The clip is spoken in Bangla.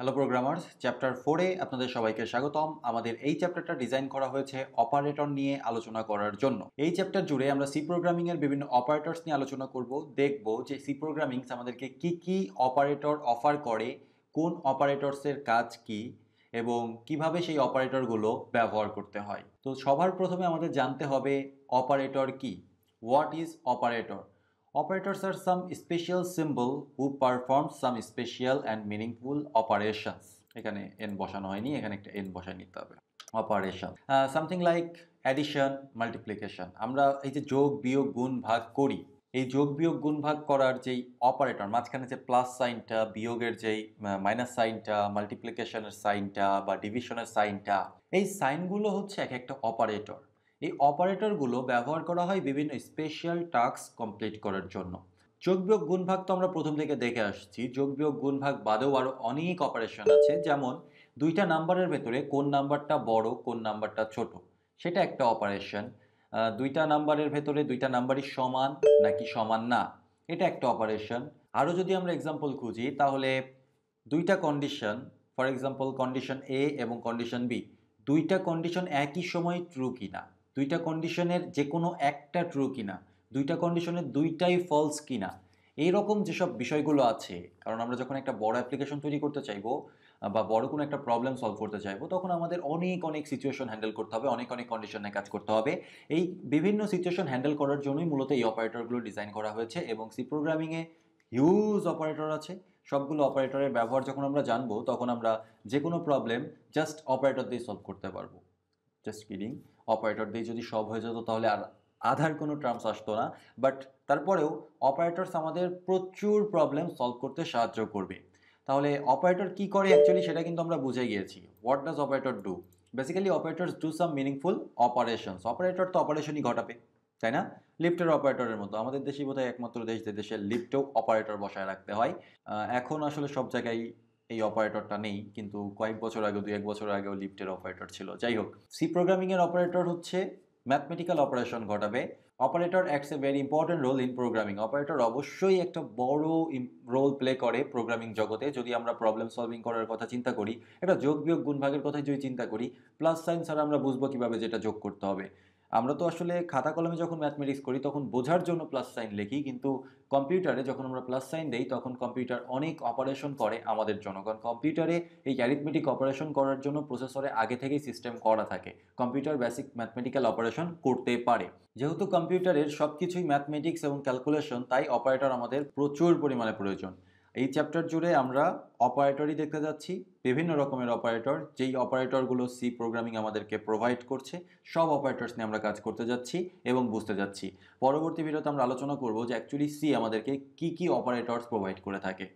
হ্যালো প্রোগ্রামার্স চ্যাপ্টার ফোরে আপনাদের সবাইকে স্বাগতম আমাদের এই চ্যাপ্টারটা ডিজাইন করা হয়েছে অপারেটর নিয়ে আলোচনা করার জন্য এই চ্যাপ্টার জুড়ে আমরা সি প্রোগ্রামিং এর বিভিন্ন অপারেটরস নিয়ে আলোচনা করব দেখব যে সি প্রোগ্রামিংস আমাদেরকে কি কি অপারেটর অফার করে কোন অপারেটরসের কাজ কি এবং কিভাবে সেই অপারেটরগুলো ব্যবহার করতে হয় তো সবার প্রথমে আমাদের জানতে হবে অপারেটর কি what is operator Operators are some special symbol who perform some special and meaningful operations. এখানে এন বসানো হয়নি এখানে একটা এন বসাই নিতে হবে operation something like addition multiplication আমরা এই যে যোগ বিয়োগ গুণ ভাগ করি এই যোগ বিয়োগ গুণ ভাগ করার যেই অপারেটর মাঝখানে যে প্লাস সাইনটা বিয়োগের যেই মাইনাস সাইনটা মাল্টিপ্লিকেশনের সাইনটা বা ডিভিশনের সাইনটা এই সাইনগুলো হচ্ছে এক একটা অপারেটর এই অপারেটরগুলো ব্যবহার করা হয় বিভিন্ন স্পেশাল টাস্ক কমপ্লিট করার জন্য যোগ বিয়োগ গুণভাগ তো আমরা প্রথম থেকে দেখে আসছি যোগ বিয়োগ গুণভাগ বাদেও আরও অনেক অপারেশন আছে যেমন দুইটা নাম্বারের ভেতরে কোন নাম্বারটা বড় কোন নাম্বারটা ছোট সেটা একটা অপারেশন দুইটা নাম্বারের ভেতরে দুইটা নাম্বারই সমান নাকি সমান না এটা একটা অপারেশন আরও যদি আমরা এক্সাম্পল খুঁজি তাহলে দুইটা condition for example condition A এবং কন্ডিশন বি দুইটা কন্ডিশন একই সময় ট্রু কিনা দুইটা কন্ডিশনের যে কোনো একটা ট্রু কিনা দুইটা কন্ডিশনের দুইটাই ফলস কিনা এইরকম যেসব বিষয়গুলো আছে কারণ আমরা যখন একটা বড় অ্যাপ্লিকেশন তৈরি করতে চাইবো বা বড় কোনো একটা প্রবলেম সলভ করতে চাইবো তখন আমাদের অনেক অনেক সিচুয়েশন হ্যান্ডেল করতে হবে অনেক অনেক কন্ডিশনে কাজ করতে হবে এই বিভিন্ন সিচুয়েশন হ্যান্ডেল করার জন্যই মূলত এই অপারেটরগুলো ডিজাইন করা হয়েছে এবং সি প্রোগ্রামিংয়ে হিউজ অপারেটর আছে সবগুলো অপারেটরের ব্যবহার যখন আমরা জানবো তখন আমরা যে কোনো প্রবলেম জাস্ট অপারেটর দিয়ে সলভ করতে পারবো জাস্ট কিডিং অপারেটর দিয়ে যদি সব হয়ে যেত তাহলে আর আধার কোনো টার্মস আসতো না বাট তারপরেও অপারেটরস আমাদের প্রচুর প্রবলেম সলভ করতে সাহায্য করবে তাহলে অপারেটর কি করে অ্যাকচুয়ালি সেটা কিন্তু আমরা বুঝে গিয়েছি what does operator do basically operators do some meaningful operations operator তো অপারেশনই ঘটাবে তাই না লিফ্টের অপারেটরের মতো আমাদের দেশেই বোধহয় একমাত্র দেশ যে দেশে লিফ্টেও অপারেটর বসায় রাখতে হয় এখন আসলে সব জায়গায় এই অপারেটরটা নেই কিন্তু কয়েক বছর আগে দু এক বছর আগেও লিফটের অপারেটর ছিল যাই হোক সি প্রোগ্রামিংয়ের অপারেটর হচ্ছে ম্যাথমেটিক্যাল অপারেশন ঘটাবে operator acts a very important role in programming operator অবশ্যই একটা বড় রোল প্লে করে প্রোগ্রামিং জগতে যদি আমরা প্রবলেম সলভিং করার কথা চিন্তা করি একটা যোগ বিয়োগ গুণভাগের কথাই যদি চিন্তা করি প্লাস সাইন ছাড়া আমরা বুঝবো কীভাবে যেটা যোগ করতে হবে আমরা তো আসলে খাতা কলমে যখন ম্যাথমেটিক্স করি তখন বোঝার জন্য প্লাস সাইন লিখি কিন্তু কম্পিউটারে যখন আমরা প্লাস সাইন দেই তখন কম্পিউটার অনেক অপারেশন করে আমাদের জন্য কারণ কম্পিউটারে এই অ্যারিথমেটিক অপারেশন করার জন্য প্রসেসরে আগে থেকেই সিস্টেম করা থাকে কম্পিউটার বেসিক ম্যাথমেটিক্যাল অপারেশন করতে পারে যেহেতু কম্পিউটারের সব কিছুই ম্যাথমেটিক্স এবং ক্যালকুলেশন তাই অপারেটর আমাদের প্রচুর পরিমাণে প্রয়োজন এই চ্যাপ্টার জুড়ে আমরা অপারেটরই দেখতে যাচ্ছি বিভিন্ন রকমের অপারেটর যেই অপারেটরগুলো সি প্রোগ্রামিং আমাদেরকে প্রোভাইড করছে সব অপারেটরস নিয়ে আমরা কাজ করতে যাচ্ছি এবং বুঝতে যাচ্ছি পরবর্তী ভিডিওতে আমরা আলোচনা করব যে অ্যাকচুয়ালি সি আমাদেরকে কি কি অপারেটরস প্রোভাইড করে থাকে